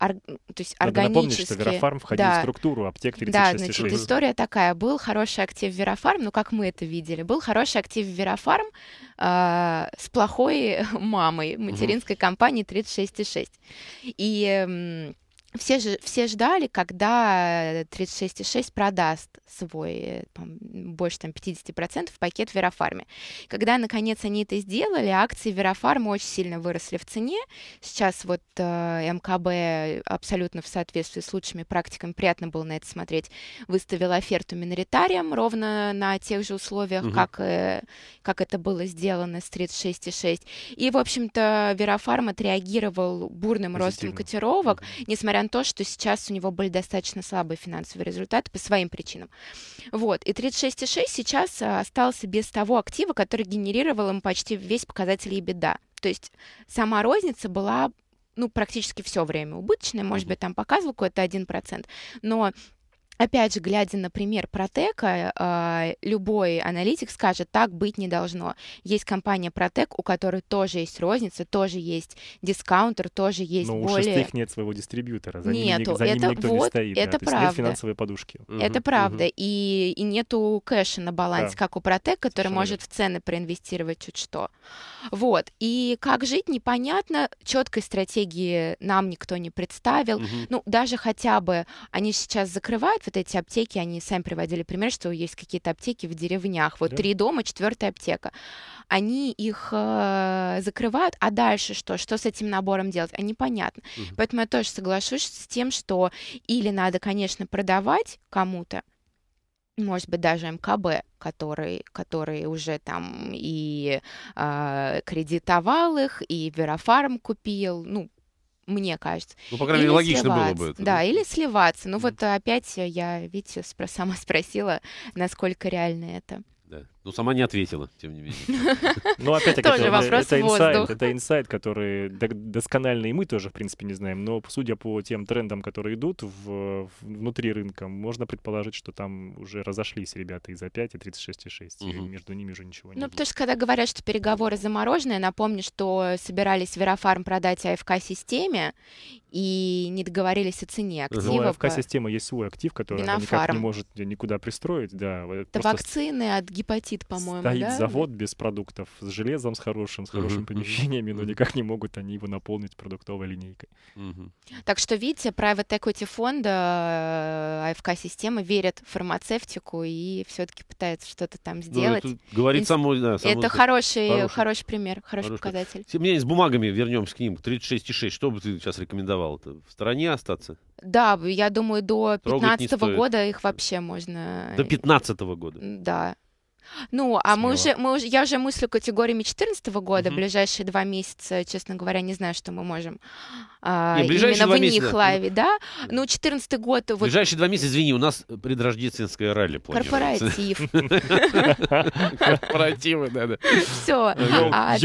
ор, то есть Надо органически... Надо что Верофарм входил да. в структуру аптек 36 Да, значит, 6. история такая. Был хороший актив Верофарм, ну, как мы это видели, был хороший актив Верофарм э, с плохой мамой материнской угу. компании 36,6. И... Э, все, же, все ждали, когда 36,6 продаст свой там, больше там, 50% пакет в Верофарме. Когда, наконец, они это сделали, акции Верофарма очень сильно выросли в цене. Сейчас вот э, МКБ абсолютно в соответствии с лучшими практиками, приятно было на это смотреть, выставила оферту миноритариям ровно на тех же условиях, угу. как, э, как это было сделано с 36,6. И, в общем-то, Верофарм отреагировал бурным Позитивно. ростом котировок, несмотря на то, что сейчас у него были достаточно слабые финансовые результаты по своим причинам. Вот. И 36,6 сейчас а, остался без того актива, который генерировал им почти весь показатель и беда. То есть сама розница была ну, практически все время убыточная, может быть, там показывал какой-то 1%, но опять же, глядя на пример Протека, а, любой аналитик скажет, так быть не должно. Есть компания Протек, у которой тоже есть розница, тоже есть дискаунтер, тоже есть Но более... у шестых нет своего дистрибьютора, за нету. ним, за это, ним никто вот, не стоит. Это да, правда. нет финансовой подушки. Угу, это правда. Угу. И, и нету кэша на балансе, да. как у Протек, который Совершенно может в цены проинвестировать чуть что. Вот. И как жить, непонятно. Четкой стратегии нам никто не представил. Угу. Ну, даже хотя бы они сейчас закрывают вот эти аптеки, они сами приводили пример, что есть какие-то аптеки в деревнях, вот да. три дома, четвертая аптека. Они их э, закрывают, а дальше что? Что с этим набором делать? А непонятно. Угу. Поэтому я тоже соглашусь с тем, что или надо, конечно, продавать кому-то, может быть, даже МКБ, который, который уже там и э, кредитовал их, и Верофарм купил, ну, мне кажется. Ну, по крайней мере, логично сливаться. было бы это. Да, или сливаться. Ну, mm-hmm. вот опять я, видите, сама спросила, насколько реально это. Ну, сама не ответила, тем не менее. Ну, опять-таки, это инсайт, это инсайт, который досконально и мы тоже, в принципе, не знаем. Но судя по тем трендам, которые идут внутри рынка, можно предположить, что там уже разошлись ребята а и за 5, и 36,6. И между ними уже ничего нет. Ну, потому что, когда говорят, что переговоры заморожены, напомню, что собирались Верофарм продать АФК-системе, и не договорились о цене актива. Ну, АФК-система есть свой актив, который никак не может никуда пристроить. Да, это вакцины от гепатита Стоит, по-моему, Стоит да? завод без продуктов, с железом, с хорошим, с хорошим uh-huh. помещениями, но ну никак не могут они его наполнить продуктовой линейкой. Uh-huh. Так что, видите, private equity фонда э, АФК-системы верят в фармацевтику и все-таки пытаются что-то там ну, сделать. Ну, говорит Инс... само, да, само... Это э, хороший, хороший. пример, хороший, показатель. У меня с бумагами вернемся к ним. 36,6. Что бы ты сейчас рекомендовал? В стороне остаться? Да, я думаю, до 15 года их вообще можно... До 15 года? Да. Ну, а мы уже, мы уже, я уже мыслю категориями 2014 года. Угу. Ближайшие два месяца, честно говоря, не знаю, что мы можем а, Нет, именно в них месяца. ловить, да? Ну, 14 год... Вот... Ближайшие два месяца, извини, у нас предрождественское ралли Корпоратив. Корпоративы, да, да. Все. А 14 а, а, а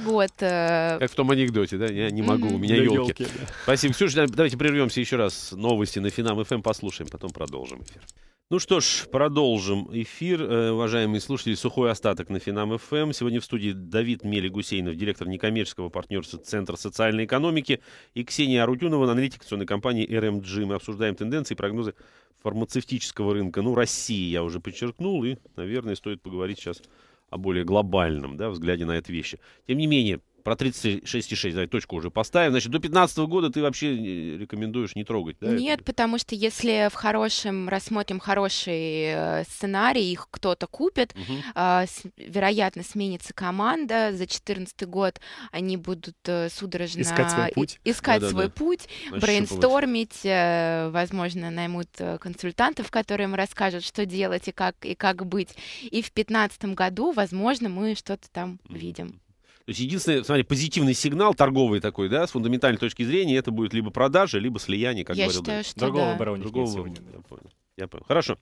год... Э, как в том анекдоте, да? Я не могу, у меня елки. Спасибо, Ксюша. Давайте прервемся еще раз. Новости на Финам эм, ФМ послушаем, потом продолжим эфир. Ну что ж, продолжим эфир. Э, уважаемые слушатели, сухой остаток на Финам ФМ. Эм. Сегодня в студии Давид Мели-Гусейнов, директор некоммерческого партнерства Центра социальной экономики, и Ксения Арутюнова, аналитик акционной компании РМГ. Мы обсуждаем тенденции и прогнозы фармацевтического рынка. Ну, России я уже подчеркнул, и, наверное, стоит поговорить сейчас о более глобальном да, взгляде на эти вещи. Тем не менее, про 36,6, давай точку уже поставим. Значит, до 15 года ты вообще э, рекомендуешь не трогать, да? Нет, это? потому что если в хорошем, рассмотрим хороший э, сценарий, их кто-то купит, угу. э, с, вероятно, сменится команда, за 14 год они будут э, судорожно... Искать свой путь. И, искать да, да, свой да. путь, брейнстормить, э, возможно, наймут консультантов, которые им расскажут, что делать и как, и как быть. И в 2015 году, возможно, мы что-то там угу. видим. То есть единственный, смотри, позитивный сигнал торговый такой, да, с фундаментальной точки зрения, это будет либо продажа, либо слияние, как Я говорил. Считаю, что Другого да. выбора Другого, нет сегодня. Я понял. Я понял. Хорошо.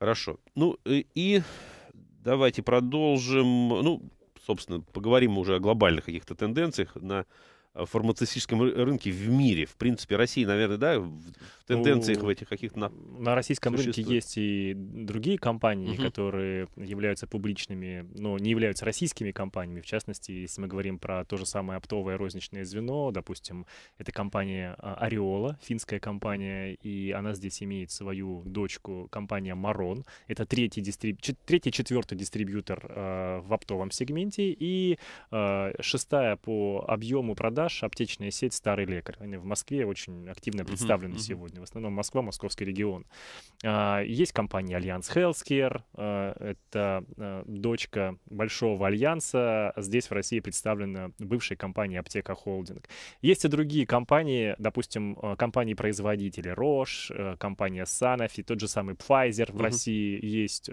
Хорошо. Ну э, и давайте продолжим. Ну, собственно, поговорим уже о глобальных каких-то тенденциях на фармацевтическом рынке в мире. В принципе, России, наверное, да, в тенденциях ну, в этих каких-то... На, на российском существует. рынке есть и другие компании, угу. которые являются публичными, но не являются российскими компаниями. В частности, если мы говорим про то же самое оптовое розничное звено, допустим, это компания а, Ореола, финская компания, и она здесь имеет свою дочку, компания Марон. Это третий, дистриб... третий четвертый дистрибьютор э, в оптовом сегменте и э, шестая по объему продаж продаж, аптечная сеть «Старый лекарь». Они в Москве очень активно представлены uh-huh, сегодня. В основном Москва, московский регион. А, есть компания «Альянс Хелскер, а, Это а, дочка большого альянса. Здесь в России представлена бывшая компания «Аптека Холдинг». Есть и другие компании, допустим, компании-производители Roche, компания Sanofi, тот же самый Pfizer в uh-huh. России есть.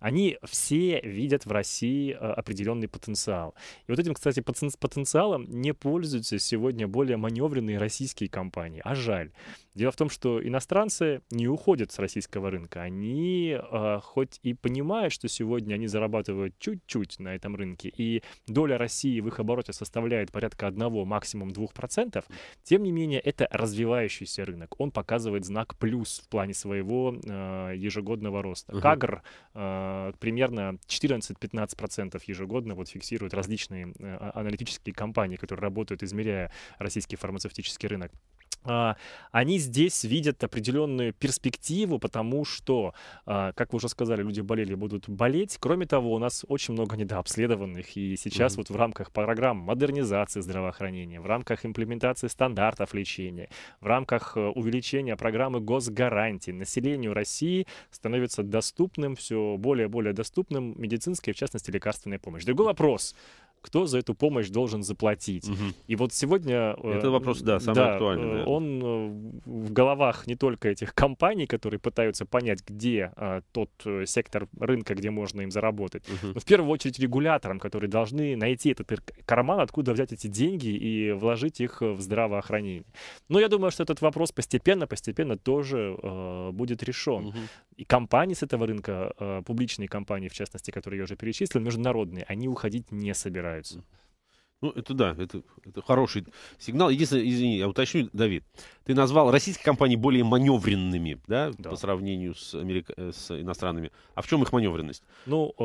Они все видят в России определенный потенциал. И вот этим, кстати, потенциалом не пользуются пользуются сегодня более маневренные российские компании. А жаль. Дело в том, что иностранцы не уходят с российского рынка. Они э, хоть и понимают, что сегодня они зарабатывают чуть-чуть на этом рынке, и доля России в их обороте составляет порядка 1, максимум 2%, тем не менее это развивающийся рынок. Он показывает знак плюс в плане своего э, ежегодного роста. Угу. Кагр э, примерно 14-15% ежегодно вот фиксируют различные э, аналитические компании, которые работают, измеряя российский фармацевтический рынок. А, они здесь видят определенную перспективу, потому что, а, как вы уже сказали, люди болели будут болеть. Кроме того, у нас очень много недообследованных, и сейчас mm-hmm. вот в рамках программ модернизации здравоохранения, в рамках имплементации стандартов лечения, в рамках э, увеличения программы госгарантий населению России становится доступным, все более и более доступным медицинская, в частности, лекарственная помощь. Другой вопрос, кто за эту помощь должен заплатить. Угу. И вот сегодня... Э, Это вопрос, да, самый да, актуальный. Э, наверное. Он э, в головах не только этих компаний, которые пытаются понять, где тот сектор рынка, где можно им заработать, угу. но в первую очередь регуляторам, которые должны найти этот карман, откуда взять эти деньги и вложить их в здравоохранение. Но я думаю, что этот вопрос постепенно, постепенно тоже э, будет решен. Угу. И компании с этого рынка, э, публичные компании, в частности, которые я уже перечислил, международные, они уходить не собираются rights. Mm. Ну, это да, это, это хороший сигнал. Единственное, извини, я уточню, Давид, ты назвал российские компании более маневренными, да, да. по сравнению с, америка... Э, с иностранными. А в чем их маневренность? Ну, э,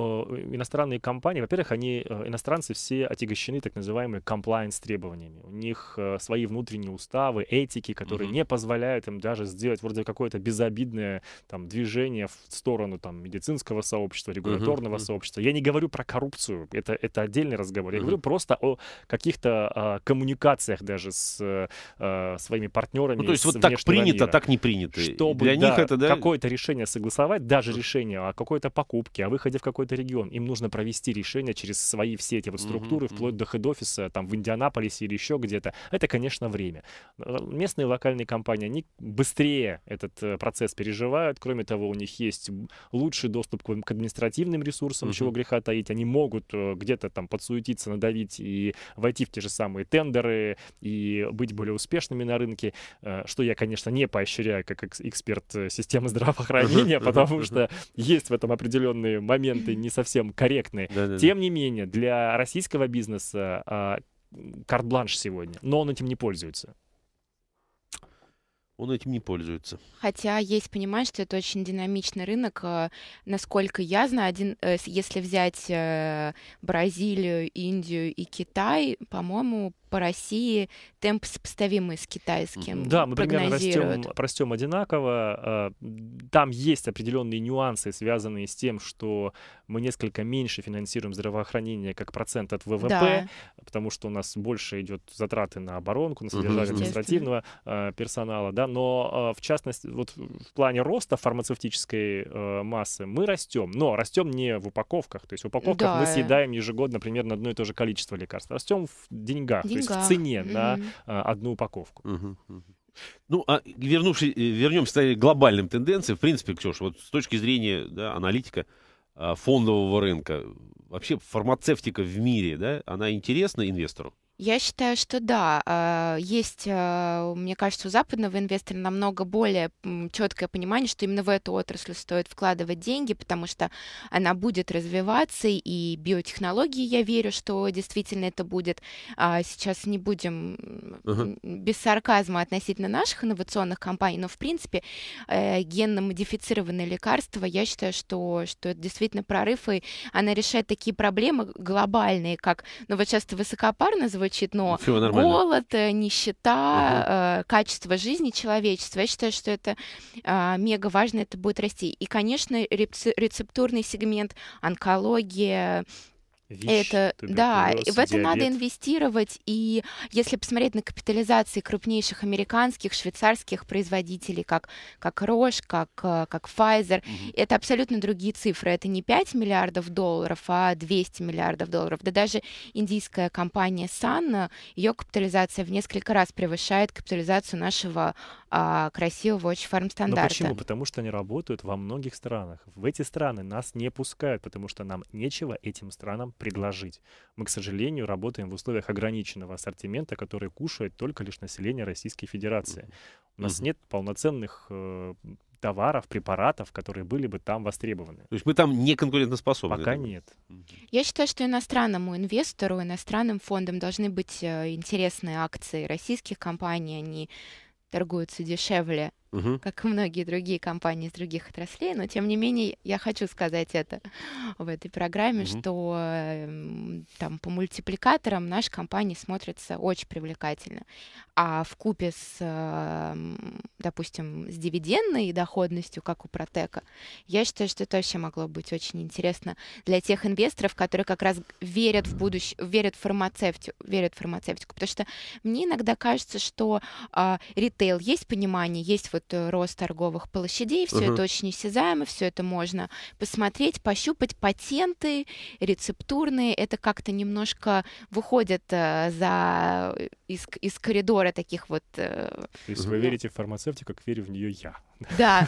иностранные компании, во-первых, они, э, иностранцы все отягощены так называемыми compliance требованиями. У них э, свои внутренние уставы, этики, которые угу. не позволяют им даже сделать вроде какое-то безобидное там движение в сторону там медицинского сообщества, регуляторного угу. сообщества. Я не говорю про коррупцию, это, это отдельный разговор. Я угу. говорю просто о каких-то а, коммуникациях даже с э, э, своими партнерами. Ну, то есть вот так принято, мира. так не принято. Чтобы Для да, них это, да... какое-то решение согласовать, даже решение о какой-то покупке, о выходе в какой-то регион, им нужно провести решение через свои все эти вот структуры, mm-hmm. вплоть до хед-офиса, там, в Индианаполисе или еще где-то. Это, конечно, время. Э, местные локальные компании, они быстрее этот процесс переживают. Кроме того, у них есть лучший доступ к административным ресурсам, mm-hmm. чего греха таить. Они могут где-то там подсуетиться, надавить и войти в те же самые тендеры, и быть более успешными на рынке, э, что я, конечно, не поощряю как эксперт э, системы здравоохранения, потому что есть в этом определенные моменты не совсем корректные. Тем не менее, для российского бизнеса а, карт-бланш сегодня, но он этим не пользуется он этим не пользуется. Хотя есть понимание, что это очень динамичный рынок. Э, насколько я знаю, один, э, если взять э, Бразилию, Индию и Китай, по-моему, по России темп сопоставимый с китайским. Да, мы примерно растем, растем одинаково. А, там есть определенные нюансы, связанные с тем, что мы несколько меньше финансируем здравоохранение как процент от ВВП, да. потому что у нас больше идет затраты на оборонку, на содержание административного а, персонала, да, но а, в частности, вот в плане роста фармацевтической массы мы растем, но растем не в упаковках, то есть в упаковках да. мы съедаем ежегодно примерно одно и то же количество лекарств, растем в деньгах, деньгах есть в цене угу. на э, одну упаковку. Ну, а вернувшись, э, вернемся к глобальным тенденциям. В принципе, Ксюш, вот с точки зрения да, аналитика а, фондового рынка, вообще фармацевтика в мире, да, она интересна инвестору? Я считаю, что да, а, есть, а, мне кажется, у западного инвестора намного более четкое понимание, что именно в эту отрасль стоит вкладывать деньги, потому что она будет развиваться, и биотехнологии, я верю, что действительно это будет. А, сейчас не будем uh-huh. без сарказма относительно наших инновационных компаний, но в принципе э, генно-модифицированные лекарства, я считаю, что, что это действительно прорыв, и она решает такие проблемы глобальные, как, ну вот часто высокопарно звучит, прочее дно. нормально. Голод, э, нищета, угу. качество жизни человечества. Я считаю, что это а, мега важно, это будет расти. И, конечно, рецептурный сегмент, онкология, Вещь, это да, в это диабет. надо инвестировать. И если посмотреть на капитализации крупнейших американских, швейцарских производителей, как, как Roche, как, э, как Pfizer, угу. это абсолютно другие цифры. Это не 5 миллиардов долларов, а 200 миллиардов долларов. Да даже индийская компания Sun, ее капитализация в несколько раз превышает капитализацию нашего а, красивого очень фармстандарта. Но почему? Потому что они работают во многих странах. В эти страны нас не пускают, потому что нам нечего этим странам предложить. Мы, к сожалению, работаем в условиях ограниченного ассортимента, который кушает только лишь население Российской Федерации. У нас угу. нет полноценных э, товаров, препаратов, которые были бы там востребованы. То есть мы там не конкурентоспособны? Пока нет. Я считаю, что иностранному инвестору, иностранным фондам должны быть э, интересные акции российских компаний, они торгуются дешевле угу. как и многие другие компании из других отраслей, но тем не менее я хочу сказать это в этой программе, угу. что эм, там по мультипликаторам наша компания смотрится очень привлекательно, а в купе с, эм, допустим, с дивидендной доходностью, как у Протека, я считаю, что это вообще могло быть очень интересно для тех инвесторов, которые как раз верят в будущее, верят в фармацевтику, верят в фармацевтику, потому что мне иногда кажется, что э, ритейл есть понимание, есть вот вот э, рост торговых площадей, все uh-huh. это очень осязаемо, все это можно посмотреть, пощупать, патенты, рецептурные, это как-то немножко выходит э, за э, из, из коридора таких вот... То есть ну, вы верите в фармацевтику, как верю в нее я. Да.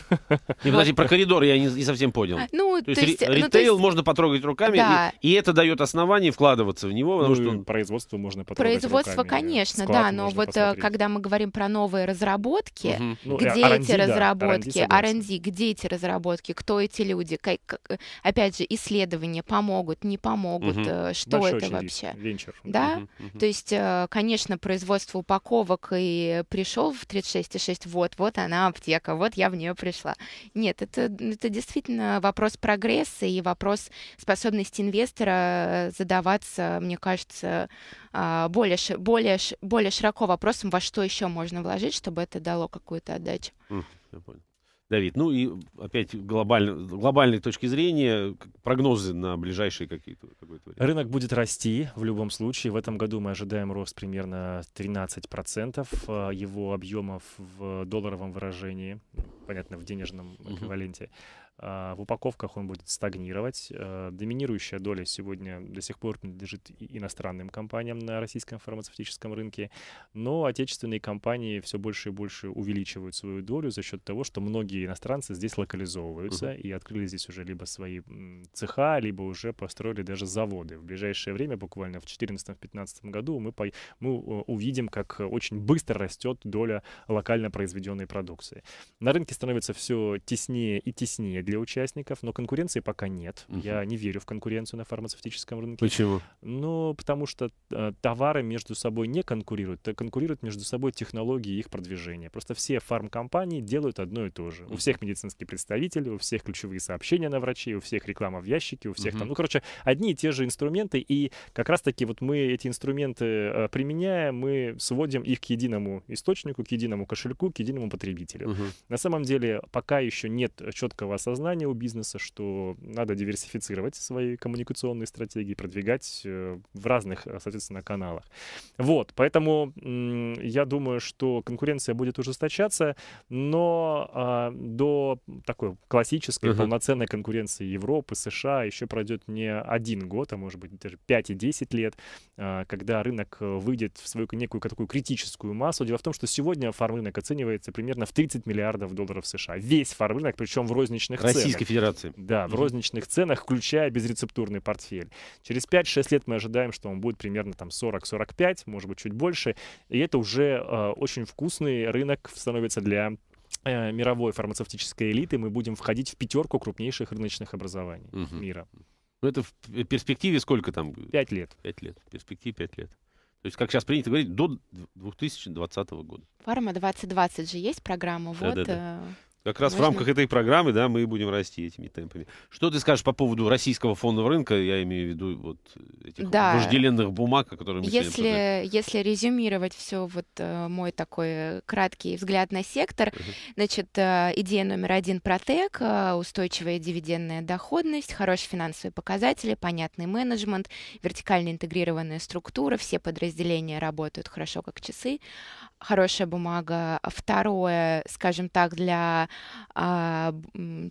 Не, подожди, про коридор я не, не совсем понял. А, ну, то, то есть, есть ну, ритейл есть... можно потрогать руками, да. и, и это дает основание вкладываться в него, потому ну, что производство можно потрогать Производство, руками, конечно, да, но вот э, посмотреть. когда мы говорим про новые разработки, угу. ну, где R&D, э, эти разработки, да, R&D, R&D, где эти разработки, кто эти люди, как, опять же, исследования помогут, не помогут, угу. что Большой это вообще? Венчур. Да, угу. то есть, конечно, производство упаковок и пришел в 36,6, вот, вот она аптека, вот я я в нее пришла. Нет, это, это действительно вопрос прогресса и вопрос способности инвестора э, задаваться, мне кажется, а, более, более, более широко вопросом, во что еще можно вложить, чтобы это дало какую-то отдачу. Mm, я понял. Давид, ну и опять глобально, глобальной точки зрения, прогнозы на ближайшие какие-то Рынок будет расти в любом случае. В этом году мы ожидаем рост примерно 13% э, его объемов в долларовом выражении, понятно, в денежном эквиваленте. Uh-huh. А, в упаковках он будет стагнировать. Э, доминирующая доля сегодня до сих пор принадлежит иностранным компаниям на российском фармацевтическом рынке, но отечественные компании все больше и больше увеличивают свою долю за счет того, что многие иностранцы здесь локализовываются угу. и открыли здесь уже либо свои цеха, либо уже построили даже заводы. В ближайшее время, буквально в 2014-2015 году, мы, по... мы э, увидим, как очень быстро растет доля локально произведенной продукции. На рынке становится все теснее и теснее для участников, но конкуренции пока нет. Угу. Я не верю в конкуренцию на фармацевтическом рынке. Почему? Ну, потому что э, товары между собой не конкурируют, а конкурируют между собой технологии их продвижения. Просто все фармкомпании делают одно и то же. У всех медицинские представители, у всех ключевые сообщения на врачей, у всех реклама в ящике, у всех угу. там, ну, короче, одни и те же инструменты, и как раз-таки вот мы эти инструменты э, применяя, мы сводим их к единому источнику, к единому кошельку, к единому потребителю. Угу. На самом деле пока еще нет э, четкого осознания сознание у бизнеса, что надо диверсифицировать свои коммуникационные стратегии, продвигать э, в разных, э, соответственно, каналах. Вот, поэтому я думаю, что конкуренция будет ужесточаться, но а, до такой классической uh-huh. полноценной конкуренции Европы, США еще пройдет не один год, а может быть даже 5 и 10 лет, а, когда рынок выйдет в свою некую такую критическую массу. Дело в том, что сегодня фарм-рынок оценивается примерно в 30 миллиардов долларов США. Весь фарм-рынок, причем в розничных ценах. Российской Федерации. Да, угу. в розничных ценах, включая безрецептурный портфель. Через 5-6 лет мы ожидаем, что он будет примерно там 40-45, может быть, чуть больше. И это уже э, очень вкусный рынок становится для э, мировой фармацевтической элиты. Мы будем входить в пятерку крупнейших рыночных образований угу. мира. Ну, это в перспективе сколько там? Пять лет. Пять лет. В перспективе пять лет. То есть, как сейчас принято говорить, до 2020 года. Фарма 2020 же есть программа. Да, вот да, да. Э, как раз Можно? в рамках этой программы, да, мы и будем расти этими темпами. Что ты скажешь по поводу российского фондового рынка? Я имею в виду вот этих да. вожделенных бумаг, о которых мы если, сегодня Если резюмировать все, вот э, мой такой э, краткий взгляд на сектор, uh-huh. значит, э, идея номер один — протек, устойчивая дивидендная доходность, хорошие финансовые показатели, понятный менеджмент, вертикально интегрированная структура, все подразделения работают хорошо как часы, хорошая бумага. Второе, скажем так, для а,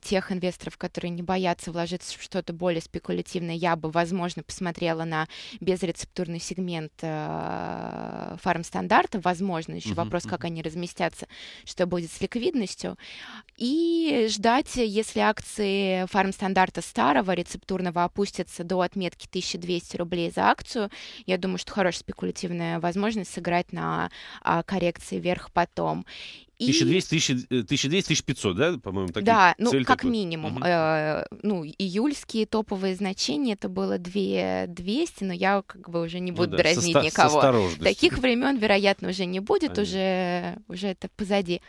тех инвесторов, которые не боятся вложиться в что-то более спекулятивное, я бы, возможно, посмотрела на безрецептурный сегмент а, фармстандарта, возможно, еще uh-huh, вопрос, uh-huh. как они разместятся, что будет с ликвидностью, и ждать, если акции фармстандарта старого рецептурного опустятся до отметки 1200 рублей за акцию, я думаю, что хорошая спекулятивная возможность сыграть на а, коррекции вверх потом. 1200-1500, э, да, по-моему, такие Да, ну, как такой. минимум. Угу. Э, ну, июльские топовые значения, это было 2200, но я как бы уже не ну буду ну, да, дразнить со, никого. Таких времен, вероятно, уже не будет, уже, уже это позади.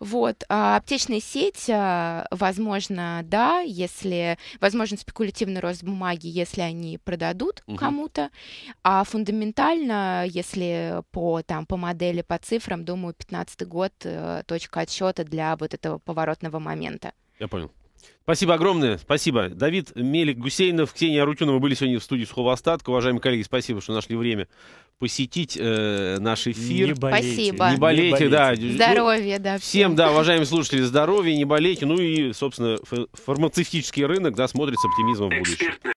Вот, а аптечная сеть, а, возможно, да, если, возможно, спекулятивный рост бумаги, если они продадут угу. кому-то, а фундаментально, если по, там, по модели, по цифрам, думаю, 15 год, э, точка отсчета для вот этого поворотного момента. Я понял. Спасибо огромное, спасибо. Давид Мелик Гусейнов, Ксения Арутюнова были сегодня в студии Сухого Остатка. Уважаемые коллеги, спасибо, что нашли время посетить э, наш эфир. Не болейте. Спасибо. Не болейте, не болейте. да. Здоровья, ну, да. Всем, да, уважаемые слушатели, здоровья, не болейте. Ну и, собственно, фармацевтический рынок, да, смотрит с оптимизмом в будущем.